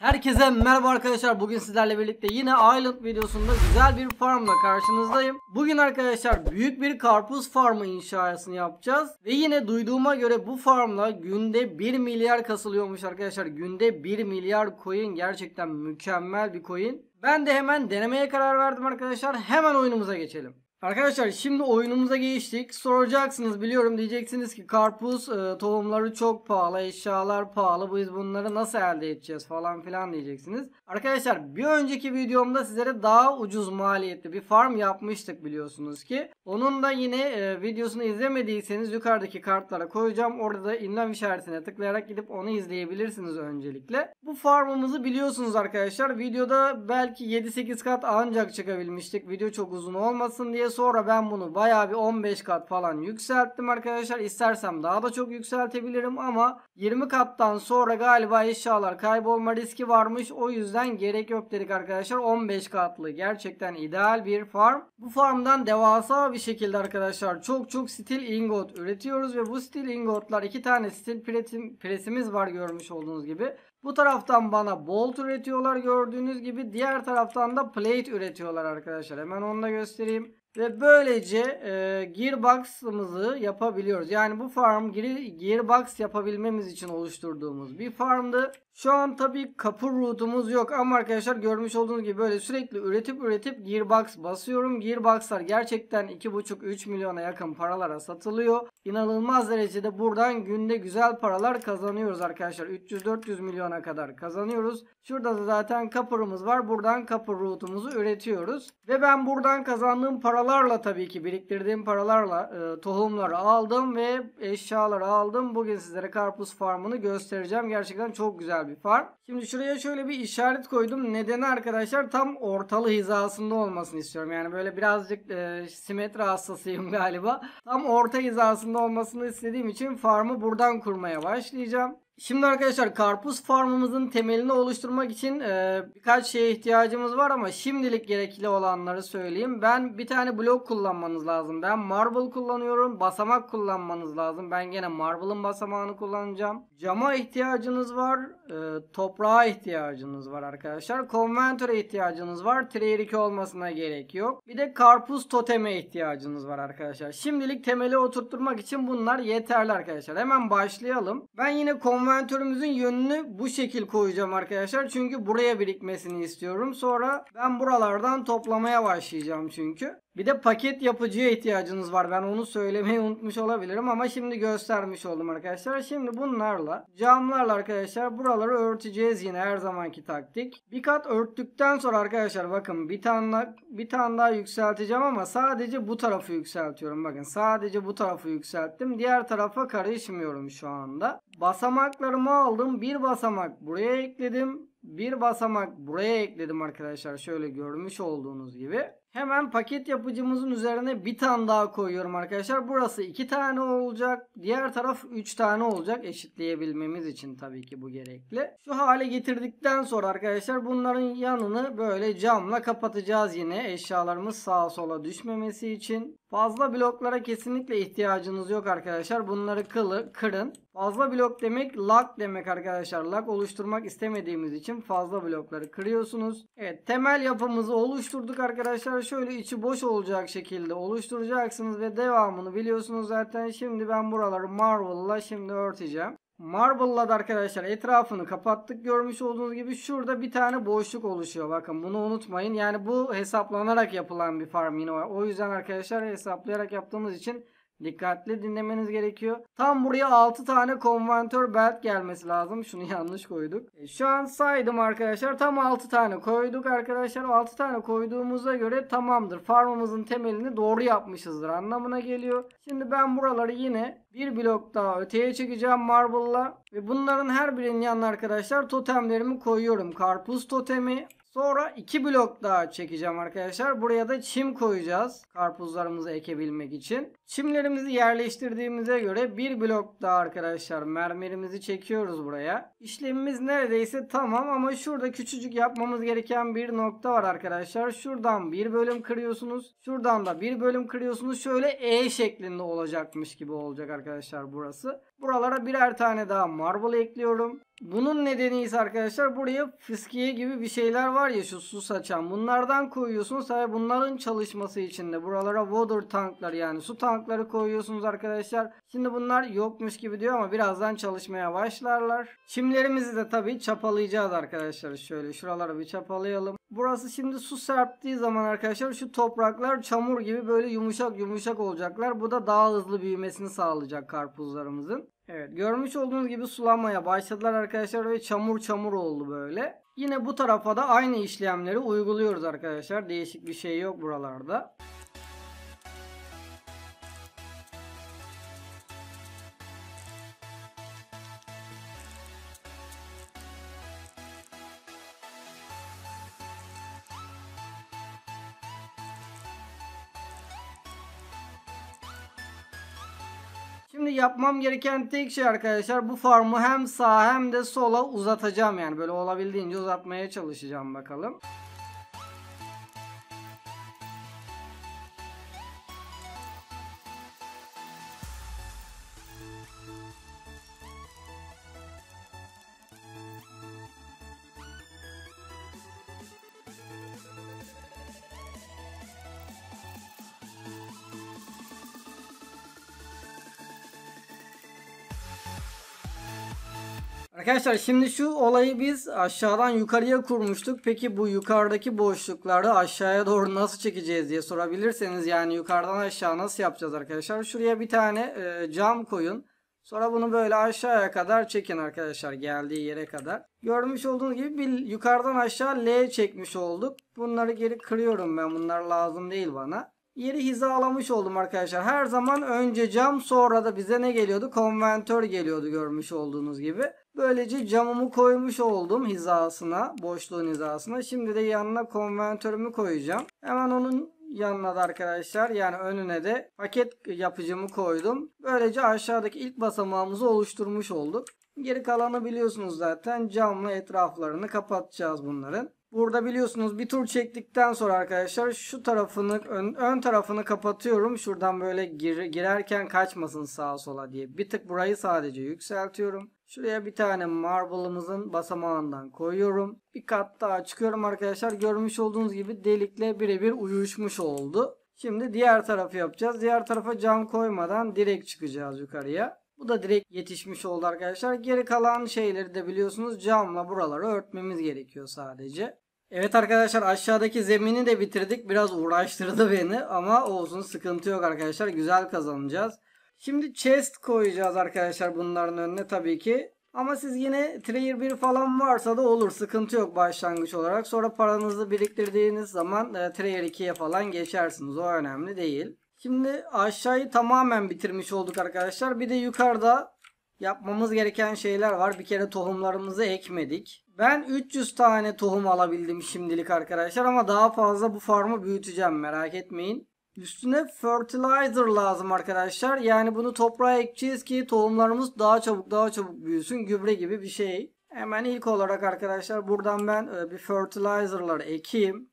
Herkese merhaba arkadaşlar. Bugün sizlerle birlikte yine Island videosunda güzel bir farmla karşınızdayım. Bugün arkadaşlar büyük bir karpuz farmı inşasını yapacağız. Ve yine duyduğuma göre bu farmla günde 1 milyar kasılıyormuş arkadaşlar. Günde 1 milyar coin gerçekten mükemmel bir coin. Ben de hemen denemeye karar verdim arkadaşlar. Hemen oyunumuza geçelim. Arkadaşlar şimdi oyunumuza geçtik. Soracaksınız biliyorum diyeceksiniz ki karpuz e, tohumları çok pahalı, eşyalar pahalı. Biz bunları nasıl elde edeceğiz falan filan diyeceksiniz. Arkadaşlar bir önceki videomda sizlere daha ucuz maliyetli bir farm yapmıştık biliyorsunuz ki. Onun da yine e, videosunu izlemediyseniz yukarıdaki kartlara koyacağım. Orada da inlem işaretine tıklayarak gidip onu izleyebilirsiniz öncelikle. Bu farmımızı biliyorsunuz arkadaşlar. Videoda belki 7-8 kat ancak çıkabilmiştik. Video çok uzun olmasın diye sonra ben bunu baya bir 15 kat falan yükselttim arkadaşlar. İstersem daha da çok yükseltebilirim ama 20 kattan sonra galiba eşyalar kaybolma riski varmış. O yüzden gerek yok dedik arkadaşlar. 15 katlı gerçekten ideal bir farm. Bu farmdan devasa bir şekilde arkadaşlar çok çok stil ingot üretiyoruz ve bu stil ingotlar iki tane stil presimiz var görmüş olduğunuz gibi. Bu taraftan bana bolt üretiyorlar gördüğünüz gibi. Diğer taraftan da plate üretiyorlar arkadaşlar. Hemen onu da göstereyim. Ve böylece e, gearbox'ımızı yapabiliyoruz. Yani bu farm gearbox yapabilmemiz için oluşturduğumuz bir farmdı. Şu an tabii kapı route'umuz yok ama arkadaşlar görmüş olduğunuz gibi böyle sürekli üretip üretip gearbox basıyorum. Gearbox'lar gerçekten 2,5-3 milyona yakın paralara satılıyor. İnanılmaz derecede buradan günde güzel paralar kazanıyoruz arkadaşlar. 300-400 milyona kadar kazanıyoruz. Şurada da zaten kapırımız var. Buradan kapı route'umuzu üretiyoruz. Ve ben buradan kazandığım paralarla tabii ki biriktirdiğim paralarla e, tohumları aldım ve eşyaları aldım. Bugün sizlere karpuz farmını göstereceğim. Gerçekten çok güzel bir fark. Şimdi şuraya şöyle bir işaret koydum. Nedeni arkadaşlar tam ortalı hizasında olmasını istiyorum. Yani böyle birazcık e, simetri hastasıyım galiba. Tam orta hizasında olmasını istediğim için farmı buradan kurmaya başlayacağım. Şimdi arkadaşlar karpuz farmımızın temelini oluşturmak için e, birkaç şeye ihtiyacımız var ama şimdilik gerekli olanları söyleyeyim. Ben bir tane blok kullanmanız lazım. Ben marble kullanıyorum. Basamak kullanmanız lazım. Ben gene marble'ın basamağını kullanacağım. Cama ihtiyacınız var. E, toprağa ihtiyacınız var arkadaşlar. Konventöre ihtiyacınız var. Tier 2 olmasına gerek yok. Bir de karpuz toteme ihtiyacınız var arkadaşlar. Şimdilik temeli oturtturmak için bunlar yeterli arkadaşlar. Hemen başlayalım. Ben yine konventör envantörümüzün yönünü bu şekil koyacağım arkadaşlar. Çünkü buraya birikmesini istiyorum. Sonra ben buralardan toplamaya başlayacağım çünkü. Bir de paket yapıcıya ihtiyacınız var. Ben onu söylemeyi unutmuş olabilirim ama şimdi göstermiş oldum arkadaşlar. Şimdi bunlarla camlarla arkadaşlar buraları örteceğiz yine her zamanki taktik. Bir kat örttükten sonra arkadaşlar bakın bir tane bir tane daha yükselteceğim ama sadece bu tarafı yükseltiyorum. Bakın sadece bu tarafı yükselttim. Diğer tarafa karışmıyorum şu anda. Basamaklarımı aldım. Bir basamak buraya ekledim. Bir basamak buraya ekledim arkadaşlar. Şöyle görmüş olduğunuz gibi. Hemen paket yapıcımızın üzerine bir tane daha koyuyorum arkadaşlar. Burası iki tane olacak. Diğer taraf üç tane olacak. Eşitleyebilmemiz için tabii ki bu gerekli. Şu hale getirdikten sonra arkadaşlar bunların yanını böyle camla kapatacağız yine. Eşyalarımız sağa sola düşmemesi için. Fazla bloklara kesinlikle ihtiyacınız yok arkadaşlar. Bunları kılı, kırın. Fazla blok demek lock demek arkadaşlar. Lock oluşturmak istemediğimiz için fazla blokları kırıyorsunuz. Evet temel yapımızı oluşturduk arkadaşlar. Şöyle içi boş olacak şekilde oluşturacaksınız ve devamını biliyorsunuz zaten. Şimdi ben buraları Marvel'la şimdi örteceğim. Marble'la da arkadaşlar etrafını kapattık. Görmüş olduğunuz gibi şurada bir tane boşluk oluşuyor. Bakın bunu unutmayın. Yani bu hesaplanarak yapılan bir farm yine var. O yüzden arkadaşlar hesaplayarak yaptığımız için Dikkatli dinlemeniz gerekiyor. Tam buraya 6 tane konventör belt gelmesi lazım. Şunu yanlış koyduk. E, şu an saydım arkadaşlar. Tam 6 tane koyduk arkadaşlar. 6 tane koyduğumuza göre tamamdır. Farmımızın temelini doğru yapmışızdır anlamına geliyor. Şimdi ben buraları yine bir blok daha öteye çekeceğim marble'la. Ve bunların her birinin yanına arkadaşlar totemlerimi koyuyorum. Karpuz totemi, Sonra iki blok daha çekeceğim arkadaşlar. Buraya da çim koyacağız. Karpuzlarımızı ekebilmek için. Çimlerimizi yerleştirdiğimize göre bir blok daha arkadaşlar mermerimizi çekiyoruz buraya. İşlemimiz neredeyse tamam ama şurada küçücük yapmamız gereken bir nokta var arkadaşlar. Şuradan bir bölüm kırıyorsunuz. Şuradan da bir bölüm kırıyorsunuz. Şöyle E şeklinde olacakmış gibi olacak arkadaşlar burası. Buralara birer tane daha marble ekliyorum. Bunun nedeni ise arkadaşlar buraya fıskiye gibi bir şeyler var ya şu su saçan. Bunlardan koyuyorsunuz. Tabi bunların çalışması için de buralara water tanklar yani su tankları koyuyorsunuz arkadaşlar. Şimdi bunlar yokmuş gibi diyor ama birazdan çalışmaya başlarlar. Çimlerimizi de tabii çapalayacağız arkadaşlar. Şöyle şuraları bir çapalayalım. Burası şimdi su serptiği zaman arkadaşlar şu topraklar çamur gibi böyle yumuşak yumuşak olacaklar. Bu da daha hızlı büyümesini sağlayacak karpuzlarımızın. Evet görmüş olduğunuz gibi sulanmaya başladılar arkadaşlar ve çamur çamur oldu böyle. Yine bu tarafa da aynı işlemleri uyguluyoruz arkadaşlar. Değişik bir şey yok buralarda. Şimdi yapmam gereken tek şey arkadaşlar bu farmı hem sağa hem de sola uzatacağım yani böyle olabildiğince uzatmaya çalışacağım bakalım. Arkadaşlar şimdi şu olayı biz aşağıdan yukarıya kurmuştuk. Peki bu yukarıdaki boşlukları aşağıya doğru nasıl çekeceğiz diye sorabilirseniz yani yukarıdan aşağı nasıl yapacağız arkadaşlar? Şuraya bir tane e, cam koyun. Sonra bunu böyle aşağıya kadar çekin arkadaşlar geldiği yere kadar. Görmüş olduğunuz gibi bir yukarıdan aşağı L çekmiş olduk. Bunları geri kırıyorum ben bunlar lazım değil bana. Yeri hizalamış oldum arkadaşlar. Her zaman önce cam sonra da bize ne geliyordu? Konventör geliyordu görmüş olduğunuz gibi. Böylece camımı koymuş oldum hizasına, boşluğun hizasına. Şimdi de yanına konventörümü koyacağım. Hemen onun yanına da arkadaşlar yani önüne de paket yapıcımı koydum. Böylece aşağıdaki ilk basamağımızı oluşturmuş olduk. Geri kalanı biliyorsunuz zaten camla etraflarını kapatacağız bunların. Burada biliyorsunuz bir tur çektikten sonra arkadaşlar şu tarafını ön, ön tarafını kapatıyorum. Şuradan böyle gir, girerken kaçmasın sağa sola diye. Bir tık burayı sadece yükseltiyorum. Şuraya bir tane marble'ımızın basamağından koyuyorum. Bir kat daha çıkıyorum arkadaşlar. Görmüş olduğunuz gibi delikle birebir uyuşmuş oldu. Şimdi diğer tarafı yapacağız. Diğer tarafa cam koymadan direkt çıkacağız yukarıya. Bu da direkt yetişmiş oldu arkadaşlar. Geri kalan şeyleri de biliyorsunuz camla buraları örtmemiz gerekiyor sadece. Evet arkadaşlar aşağıdaki zemini de bitirdik. Biraz uğraştırdı beni ama olsun sıkıntı yok arkadaşlar. Güzel kazanacağız. Şimdi chest koyacağız arkadaşlar bunların önüne tabii ki. Ama siz yine Trayer 1 falan varsa da olur. Sıkıntı yok başlangıç olarak. Sonra paranızı biriktirdiğiniz zaman e, Trayer 2'ye falan geçersiniz. O önemli değil. Şimdi aşağıyı tamamen bitirmiş olduk arkadaşlar. Bir de yukarıda yapmamız gereken şeyler var. Bir kere tohumlarımızı ekmedik. Ben 300 tane tohum alabildim şimdilik arkadaşlar ama daha fazla bu farmı büyüteceğim merak etmeyin. Üstüne fertilizer lazım arkadaşlar. Yani bunu toprağa ekeceğiz ki tohumlarımız daha çabuk daha çabuk büyüsün. Gübre gibi bir şey. Hemen ilk olarak arkadaşlar buradan ben e, bir fertilizerlar ekeyim.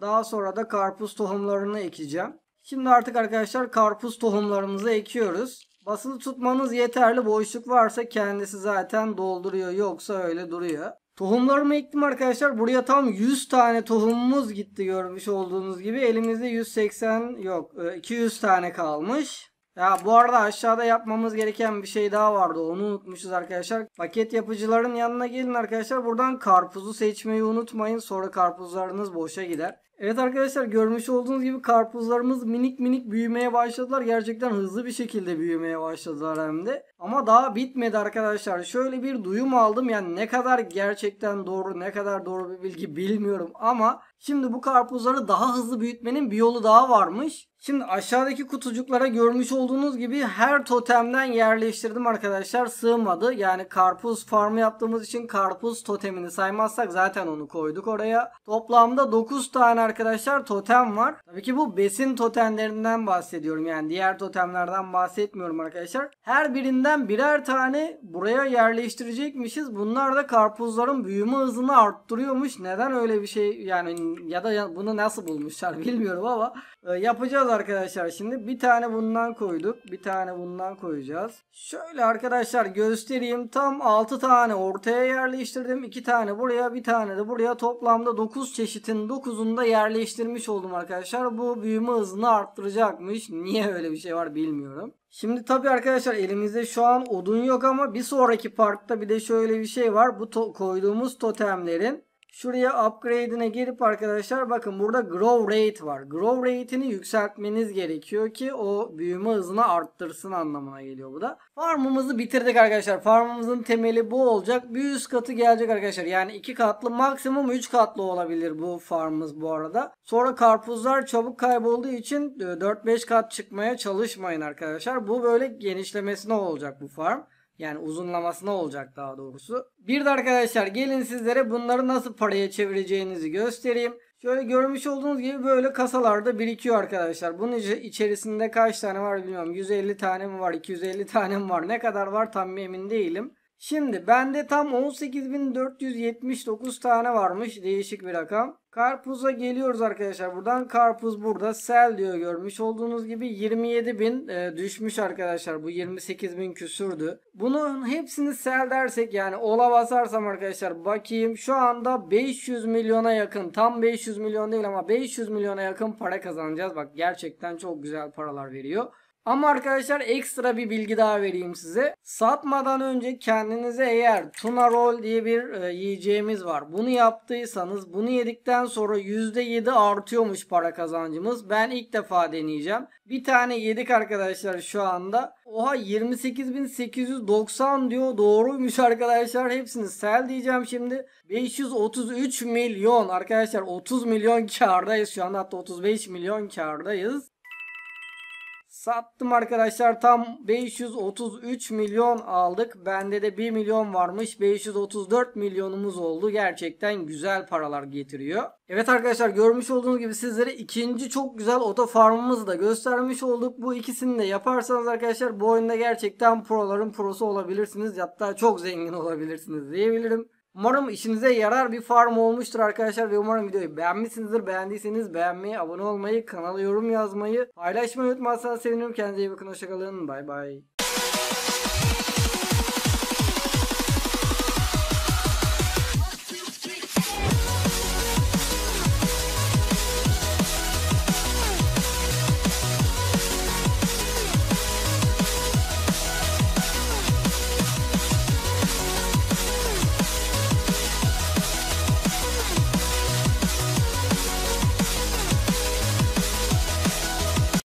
Daha sonra da karpuz tohumlarını ekeceğim. Şimdi artık arkadaşlar karpuz tohumlarımızı ekiyoruz. Basılı tutmanız yeterli. Boşluk varsa kendisi zaten dolduruyor. Yoksa öyle duruyor. Tohumlarımı ektim arkadaşlar. Buraya tam 100 tane tohumumuz gitti görmüş olduğunuz gibi. Elimizde 180 yok 200 e, tane kalmış. Ya bu arada aşağıda yapmamız gereken bir şey daha vardı. Onu unutmuşuz arkadaşlar. Paket yapıcıların yanına gelin arkadaşlar. Buradan karpuzu seçmeyi unutmayın. Sonra karpuzlarınız boşa gider. Evet arkadaşlar görmüş olduğunuz gibi karpuzlarımız minik minik büyümeye başladılar. Gerçekten hızlı bir şekilde büyümeye başladılar hem de. Ama daha bitmedi arkadaşlar. Şöyle bir duyum aldım. Yani ne kadar gerçekten doğru ne kadar doğru bir bilgi bilmiyorum. Ama şimdi bu karpuzları daha hızlı büyütmenin bir yolu daha varmış. Şimdi aşağıdaki kutucuklara görmüş olduğunuz gibi her totemden yerleştirdim arkadaşlar. Sığmadı. Yani karpuz farmı yaptığımız için karpuz totemini saymazsak zaten onu koyduk oraya. Toplamda 9 tane arkadaşlar totem var. Tabii ki bu besin totemlerinden bahsediyorum. Yani diğer totemlerden bahsetmiyorum arkadaşlar. Her birinden birer tane buraya yerleştirecekmişiz. Bunlar da karpuzların büyüme hızını arttırıyormuş. Neden öyle bir şey yani ya da bunu nasıl bulmuşlar bilmiyorum ama e, yapacağız arkadaşlar şimdi. Bir tane bundan koyduk. Bir tane bundan koyacağız. Şöyle arkadaşlar göstereyim. Tam 6 tane ortaya yerleştirdim. 2 tane buraya bir tane de buraya. Toplamda 9 çeşitin 9'unda yer yerleştirmiş oldum arkadaşlar. Bu büyüme hızını arttıracakmış. Niye öyle bir şey var bilmiyorum. Şimdi tabii arkadaşlar elimizde şu an odun yok ama bir sonraki parkta bir de şöyle bir şey var. Bu to koyduğumuz totemlerin Şuraya upgrade'ine girip arkadaşlar bakın burada grow rate var. Grow rate'ini yükseltmeniz gerekiyor ki o büyüme hızını arttırsın anlamına geliyor bu da. Farmımızı bitirdik arkadaşlar. Farmımızın temeli bu olacak. Bir üst katı gelecek arkadaşlar. Yani 2 katlı maksimum 3 katlı olabilir bu farmımız bu arada. Sonra karpuzlar çabuk kaybolduğu için 4-5 e, kat çıkmaya çalışmayın arkadaşlar. Bu böyle genişlemesine olacak bu farm. Yani uzunlamasına olacak daha doğrusu. Bir de arkadaşlar gelin sizlere bunları nasıl paraya çevireceğinizi göstereyim. Şöyle görmüş olduğunuz gibi böyle kasalarda birikiyor arkadaşlar. Bunun içerisinde kaç tane var bilmiyorum. 150 tane mi var? 250 tane mi var? Ne kadar var tam emin değilim. Şimdi bende tam 18.479 tane varmış. Değişik bir rakam. Karpuza geliyoruz arkadaşlar. Buradan karpuz burada. Sel diyor görmüş olduğunuz gibi 27.000 e, düşmüş arkadaşlar. Bu 28.000 küsürdü. Bunun hepsini sel dersek yani ola basarsam arkadaşlar bakayım. Şu anda 500 milyona yakın. Tam 500 milyon değil ama 500 milyona yakın para kazanacağız. Bak gerçekten çok güzel paralar veriyor. Ama arkadaşlar ekstra bir bilgi daha vereyim size. Satmadan önce kendinize eğer tuna roll diye bir e, yiyeceğimiz var. Bunu yaptıysanız bunu yedikten sonra %7 artıyormuş para kazancımız. Ben ilk defa deneyeceğim. Bir tane yedik arkadaşlar şu anda. Oha 28.890 diyor. Doğruymuş arkadaşlar. Hepsini sel diyeceğim şimdi. 533 milyon arkadaşlar 30 milyon kardayız şu anda hatta 35 milyon kardayız. Sattım arkadaşlar tam 533 milyon aldık. Bende de 1 milyon varmış. 534 milyonumuz oldu. Gerçekten güzel paralar getiriyor. Evet arkadaşlar görmüş olduğunuz gibi sizlere ikinci çok güzel oto farmımızı da göstermiş olduk. Bu ikisini de yaparsanız arkadaşlar bu oyunda gerçekten proların prosu olabilirsiniz. Hatta çok zengin olabilirsiniz diyebilirim. Umarım işinize yarar bir farm olmuştur arkadaşlar ve umarım videoyu beğenmişsinizdir. Beğendiyseniz beğenmeyi, abone olmayı, kanala yorum yazmayı, paylaşmayı unutmazsanız sevinirim. Kendinize iyi bakın. Hoşçakalın. Bay bay.